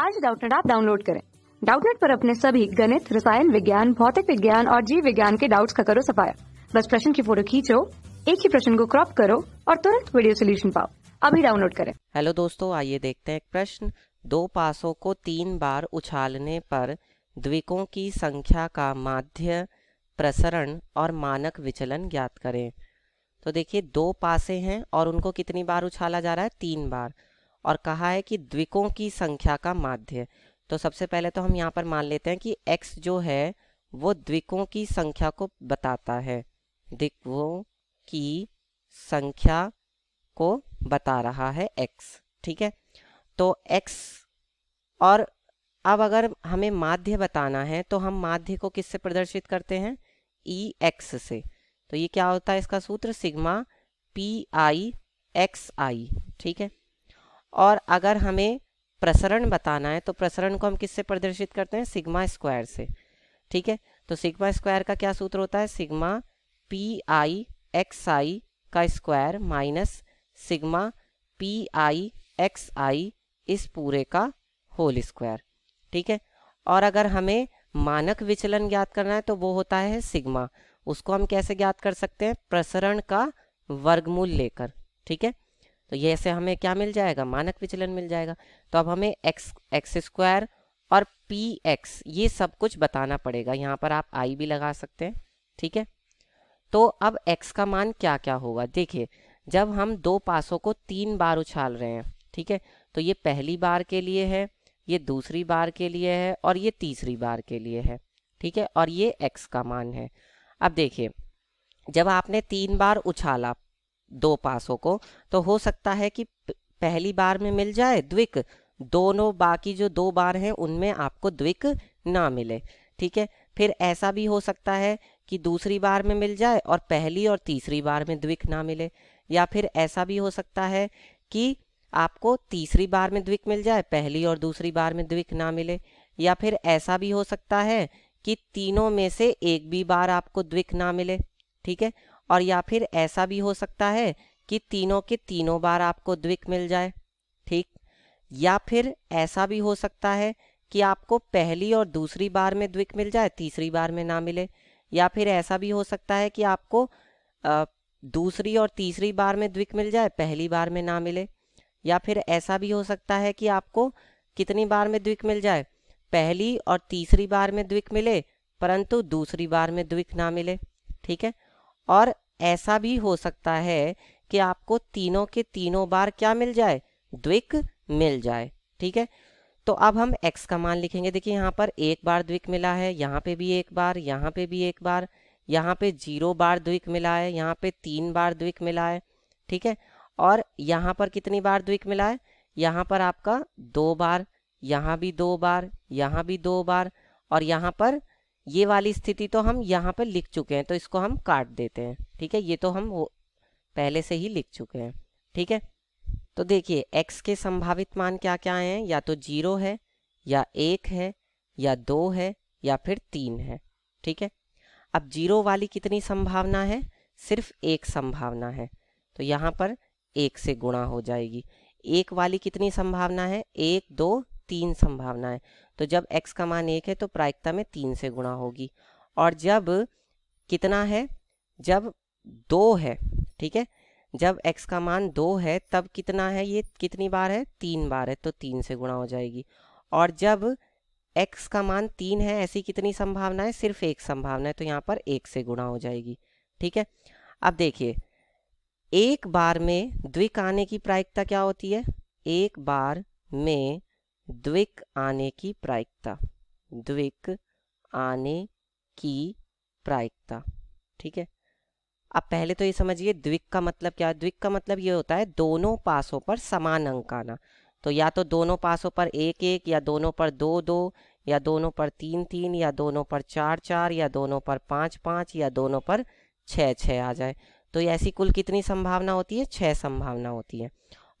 आज डाउटनेट आप डाउनलोड करें डाउटनेट पर अपने सभी गणित रसायन विज्ञान भौतिक विज्ञान और जीव विज्ञान के डाउट्स का करो सफाया बस प्रश्न की फोटो खींचो एक ही प्रश्न को क्रॉप करो और तुरंत वीडियो सोल्यूशन पाओ अभी डाउनलोड करें हेलो दोस्तों आइए देखते हैं प्रश्न दो पासों को तीन बार उछालने पर द्विकों की संख्या का माध्य प्रसरण और मानक विचलन ज्ञात करें तो देखिए दो पासे हैं और उनको कितनी बार उछाला जा रहा है तीन बार और कहा है कि द्विकों की संख्या का माध्य तो सबसे पहले तो हम यहाँ पर मान लेते हैं कि x जो है वो द्विकों की संख्या को बताता है द्विकों की संख्या को बता रहा है x ठीक है तो x और अब अगर हमें माध्य बताना है तो हम माध्य को किससे प्रदर्शित करते हैं ई e एक्स से तो ये क्या होता है इसका सूत्र sigma P I X I ठीक है और अगर हमें प्रसरण बताना है तो प्रसरण को हम किससे प्रदर्शित करते हैं सिग्मा स्क्वायर से ठीक है तो सिग्मा स्क्वायर का क्या सूत्र होता है sigma P I X I का square minus sigma P I X I इस पूरे का होल स्क्वायर ठीक है और अगर हमें मानक विचलन ज्ञात करना है तो वो होता है सिग्मा उसको हम कैसे ज्ञात कर सकते हैं प्रसरण का वर्गमूल लेकर ठीक है तो ये से हमें क्या मिल जाएगा मानक विचलन मिल जाएगा तो अब हमें एक्स एक्स स्क्वायर और पी एक्स ये सब कुछ बताना पड़ेगा यहाँ पर आप आई भी लगा सकते हैं ठीक है तो अब एक्स का मान क्या क्या होगा देखिए जब हम दो पासों को तीन बार उछाल रहे हैं ठीक है तो ये पहली बार के लिए है ये दूसरी बार के लिए है और ये तीसरी बार के लिए है ठीक है और ये एक्स का मान है अब देखिए जब आपने तीन बार उछाला दो पासों को तो हो सकता है कि पहली बार में मिल जाए द्विक दोनों बाकी जो दो बार हैं उनमें आपको द्विक ना मिले ठीक है फिर ऐसा भी हो सकता है कि दूसरी बार में मिल जाए और पहली और तीसरी बार में द्विक ना मिले या फिर ऐसा भी हो सकता है कि आपको तीसरी बार में द्विक मिल जाए पहली और दूसरी बार में द्विक ना मिले या फिर ऐसा भी हो सकता है कि तीनों में से एक भी बार आपको द्विक ना मिले ठीक है और या फिर ऐसा भी हो सकता है कि तीनों के तीनों बार आपको द्विक मिल जाए ठीक या फिर ऐसा भी हो सकता है कि आपको पहली और दूसरी बार में द्विक मिल जाए तीसरी बार में ना मिले या फिर ऐसा भी हो सकता है कि आपको दूसरी और तीसरी बार में द्विक मिल जाए पहली बार में ना मिले या फिर ऐसा भी हो सकता है कि आपको कितनी बार में द्विक मिल जाए पहली और तीसरी बार में द्विक मिले परंतु दूसरी बार में द्विक ना मिले ठीक है और ऐसा भी हो सकता है कि आपको तीनों के तीनों बार क्या मिल जाए द्विक मिल जाए ठीक है तो अब हम x का मान लिखेंगे देखिए यहाँ पर एक बार द्विक मिला है यहाँ पे भी एक बार यहाँ पे भी एक बार यहाँ पे जीरो बार द्विक मिला है यहाँ पे तीन बार द्विक मिला है ठीक है और यहाँ पर कितनी बार द्विक मिला है यहाँ पर आपका दो बार यहाँ भी दो बार यहाँ भी दो बार और यहाँ पर ये वाली स्थिति तो हम यहाँ पर लिख चुके हैं तो इसको हम काट देते हैं ठीक है ये तो हम पहले से ही लिख चुके हैं ठीक है तो देखिए x के संभावित मान क्या क्या हैं या तो जीरो है या एक है या दो है या फिर तीन है ठीक है अब जीरो वाली कितनी संभावना है सिर्फ एक संभावना है तो यहाँ पर एक से गुणा हो जाएगी एक वाली कितनी संभावना है एक दो तीन संभावनाएं है तो जब x का मान एक है तो प्रायिकता में तीन से गुणा होगी और जब कितना है जब दो है ठीक है जब x का मान दो है तब कितना है ये कितनी बार है तीन बार है तो तीन से गुणा हो जाएगी और जब x का मान तीन है ऐसी कितनी संभावना है सिर्फ एक संभावना है तो यहाँ पर एक से गुणा हो जाएगी ठीक है अब देखिए एक बार में द्विक आने की प्रायिकता क्या होती है एक बार में द्विक आने की प्रायिकता द्विक आने की प्रायिकता ठीक है अब पहले तो ये समझिए द्विक का मतलब क्या है द्विक का मतलब ये होता है दोनों पासों पर समान अंक आना तो या तो दोनों पासों पर एक एक या दोनों पर दो दो या दोनों पर तीन तीन या दोनों पर चार चार या दोनों पर पाँच पाँच या दोनों पर छः छः आ जाए तो ऐसी कुल कितनी संभावना होती है छः संभावना होती है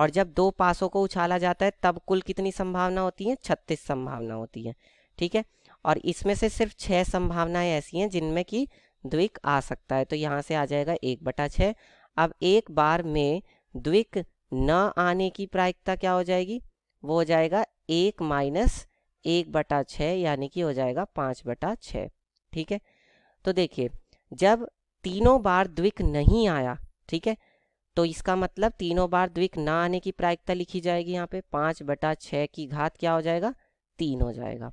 और जब दो पासों को उछाला जाता है तब कुल कितनी संभावना होती है छत्तीस संभावना होती है ठीक है और इसमें से सिर्फ छह संभावनाएं ऐसी हैं जिनमें कि द्विक आ सकता है तो यहाँ से आ जाएगा एक बटा छः अब एक बार में द्विक न आने की प्रायिकता क्या हो जाएगी वो हो जाएगा एक माइनस एक बटा छः यानी कि हो जाएगा पाँच बटा छः ठीक है तो देखिए जब तीनों बार द्विक नहीं आया ठीक है तो इसका मतलब तीनों बार द्विक ना आने की प्रायिकता लिखी जाएगी यहाँ पे पाँच बटा छः की घात क्या हो जाएगा तीन हो जाएगा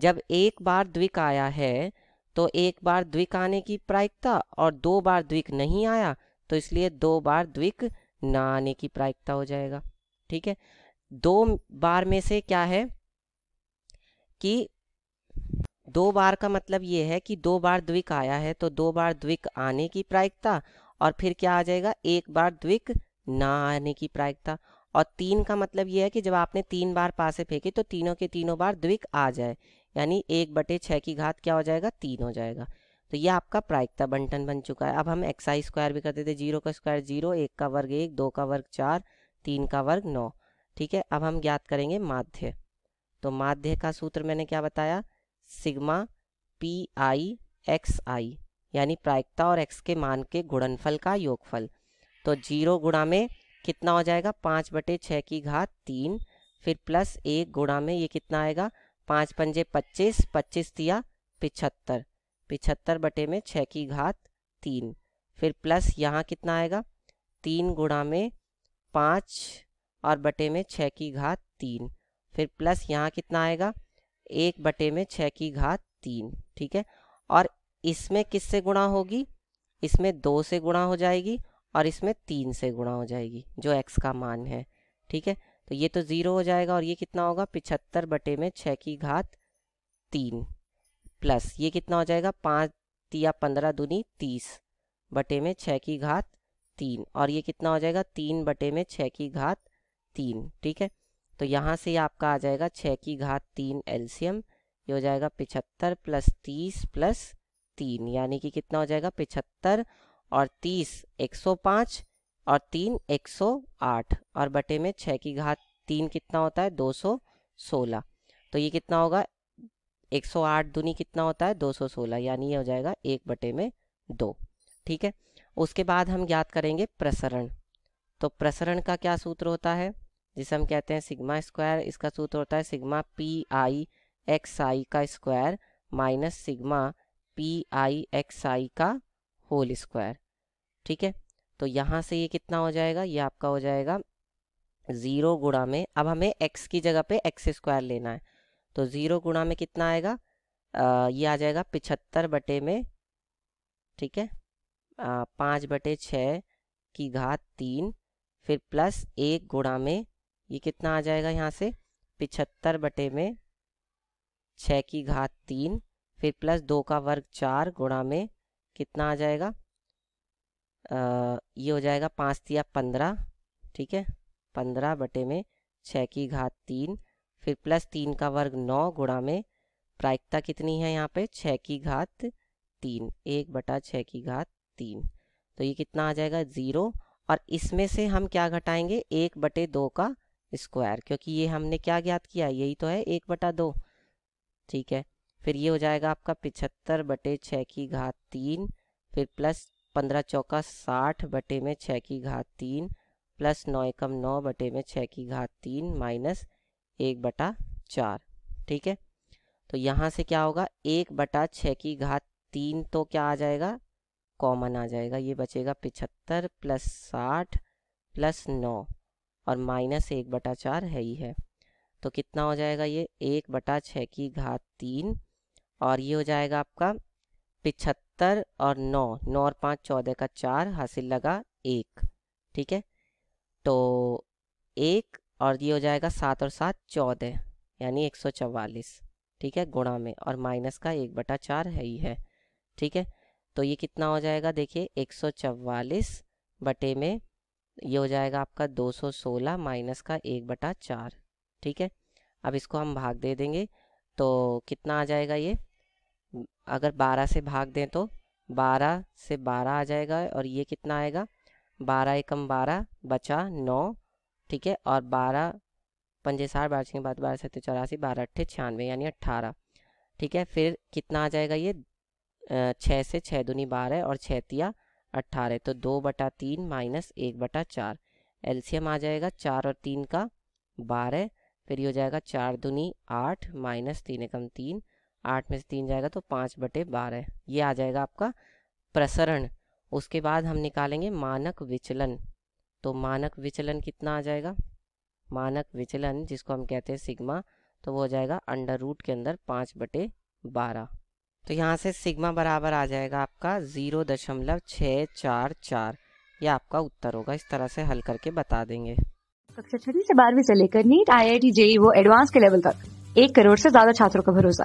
जब एक बार द्विक आया है तो एक बार द्विक आने की प्रायिकता और दो बार द्विक नहीं आया तो इसलिए दो बार द्विक ना आने की प्रायिकता हो जाएगा ठीक है दो बार में से क्या है कि दो बार का मतलब ये है कि दो बार द्विक आया है तो दो बार द्विक आने की प्रायिकता और फिर क्या आ जाएगा एक बार द्विक ना आने की प्रायिकता और तीन का मतलब यह है कि जब आपने तीन बार पासे फेंके तो तीनों के तीनों बार द्विक आ जाए यानी एक बटे छः की घात क्या हो जाएगा तीन हो जाएगा तो यह आपका प्रायिकता बंटन बन चुका है अब हम एक्स आई स्क्वायर भी करते थे जीरो का स्क्वायर जीरो एक का वर्ग एक दो का वर्ग चार तीन का वर्ग नौ ठीक है अब हम ज्ञात करेंगे माध्य तो माध्य का सूत्र मैंने क्या बताया sigma P I X I यानी प्रायिकता और एक्स के मान के गुणनफल का योगफल तो जीरो गुणा में कितना हो जाएगा पाँच बटे छः की घात तीन फिर प्लस एक गुणा में ये कितना आएगा पाँच पंजे पच्चीस पच्चीस दिया पिछहत्तर पिछहत्तर बटे में छः की घात तीन फिर प्लस यहाँ कितना आएगा तीन गुणा में पाँच और बटे में छः की घात तीन फिर प्लस यहाँ कितना आएगा एक बटे में छः की घात तीन ठीक है और इसमें किससे गुणा होगी इसमें दो से गुणा हो जाएगी और इसमें तीन से गुणा हो जाएगी जो एक्स का मान है ठीक है तो ये तो ज़ीरो हो जाएगा और ये कितना होगा पिछहत्तर बटे में छः की घात तीन प्लस ये कितना हो जाएगा पाँच या पंद्रह दूनी तीस बटे में छः की घात तीन और ये कितना हो जाएगा तीन बटे में छः की घात तीन ठीक है तो यहाँ से आपका आ जाएगा छः की घात तीन एल्सियम ये हो जाएगा पिछहत्तर प्लस तीस प्लस तीन यानी कि कितना हो जाएगा पिछहत्तर और तीस एक सौ पाँच और तीन एक सौ आठ और बटे में छः की घात तीन कितना होता है दो सौ सोलह तो ये कितना होगा एक सौ आठ दुनी कितना होता है दो सौ सोलह यानी ये हो जाएगा एक बटे में दो ठीक है उसके बाद हम ज्ञात करेंगे प्रसरण तो प्रसरण का क्या सूत्र होता है जिसे हम कहते हैं सिग्मा स्क्वायर इसका सूत्र होता है sigma P I X I का square minus sigma P I X I का होल स्क्वायर ठीक है तो यहाँ से ये कितना हो जाएगा ये आपका हो जाएगा ज़ीरो गुणा में अब हमें एक्स की जगह पे एक्स स्क्वायर लेना है तो ज़ीरो गुणा में कितना आएगा आ, ये आ जाएगा पिछहत्तर बटे में ठीक है पाँच बटे छः की घात तीन फिर प्लस एक गुणा में ये कितना आ जाएगा यहाँ से पिछहत्तर बटे में छः की घात तीन फिर प्लस दो का वर्ग चार गुणा में कितना आ जाएगा आ, ये हो जाएगा पाँच तिया पंद्रह ठीक है पंद्रह बटे में छः की घात तीन फिर प्लस तीन का वर्ग नौ गुणा में प्रायिकता कितनी है यहाँ पे छः की घात तीन एक बटा छः की घात तीन तो ये कितना आ जाएगा ज़ीरो और इसमें से हम क्या घटाएंगे एक बटे दो का स्क्वायर क्योंकि ये हमने क्या ज्ञात किया यही तो है एक बटा दो ठीक है फिर ये हो जाएगा आपका पिछहत्तर बटे छः की घात तीन फिर प्लस पंद्रह चौका साठ बटे में छः की घात तीन प्लस नौ एकम नौ बटे में छः की घात तीन माइनस एक बटा चार ठीक है तो यहाँ से क्या होगा एक बटा छः की घात तीन तो क्या आ जाएगा कॉमन आ जाएगा ये बचेगा पिछहत्तर प्लस साठ प्लस नौ और माइनस एक बटा चार है ही है तो कितना हो जाएगा ये एक बटा छः की घात तीन और ये हो जाएगा आपका पिछहत्तर और नौ नौ और पाँच चौदह का चार हासिल लगा एक ठीक है तो एक और ये हो जाएगा सात और सात चौदह यानी एक सौ चवालीस ठीक है गुणा में और माइनस का एक बटा चार है ही है ठीक है तो ये कितना हो जाएगा देखिए एक सौ चवालीस बटे में ये हो जाएगा आपका दो सौ सोलह माइनस का एक बटा चार ठीक है अब इसको हम भाग दे देंगे तो कितना आ जाएगा ये अगर 12 से भाग दें तो 12 से 12 आ जाएगा और ये कितना आएगा 12 एकम 12 बचा 9 ठीक है और 12 पंजे साठ बारह के बाद बारह सत्तर चौरासी बारह अट्ठे छियानवे यानी अट्ठारह ठीक है फिर कितना आ जाएगा ये छः से छः दूनी बारह और छतिया अट्ठारह तो दो बटा तीन माइनस एक बटा चार एल्सियम आ जाएगा चार और तीन का बारह फिर ये हो जाएगा चार दुनी आठ माइनस तीन एकम तीन आठ में से तीन जाएगा तो पाँच बटे बारह ये आ जाएगा आपका प्रसरण उसके बाद हम निकालेंगे मानक विचलन तो मानक विचलन कितना आ जाएगा मानक विचलन जिसको हम कहते हैं सिग्मा तो वो हो जाएगा अंडर रूट के अंदर पाँच बटे बारह तो यहाँ से सिग्मा बराबर आ जाएगा आपका ज़ीरो दशमलव छः चार चार यह आपका उत्तर होगा इस तरह से हल करके बता देंगे कक्षा छठी से बारहवीं से लेकर NEET I I T JEE वो एडवांस के लेवल तक एक करोड़ से ज्यादा छात्रों का भरोसा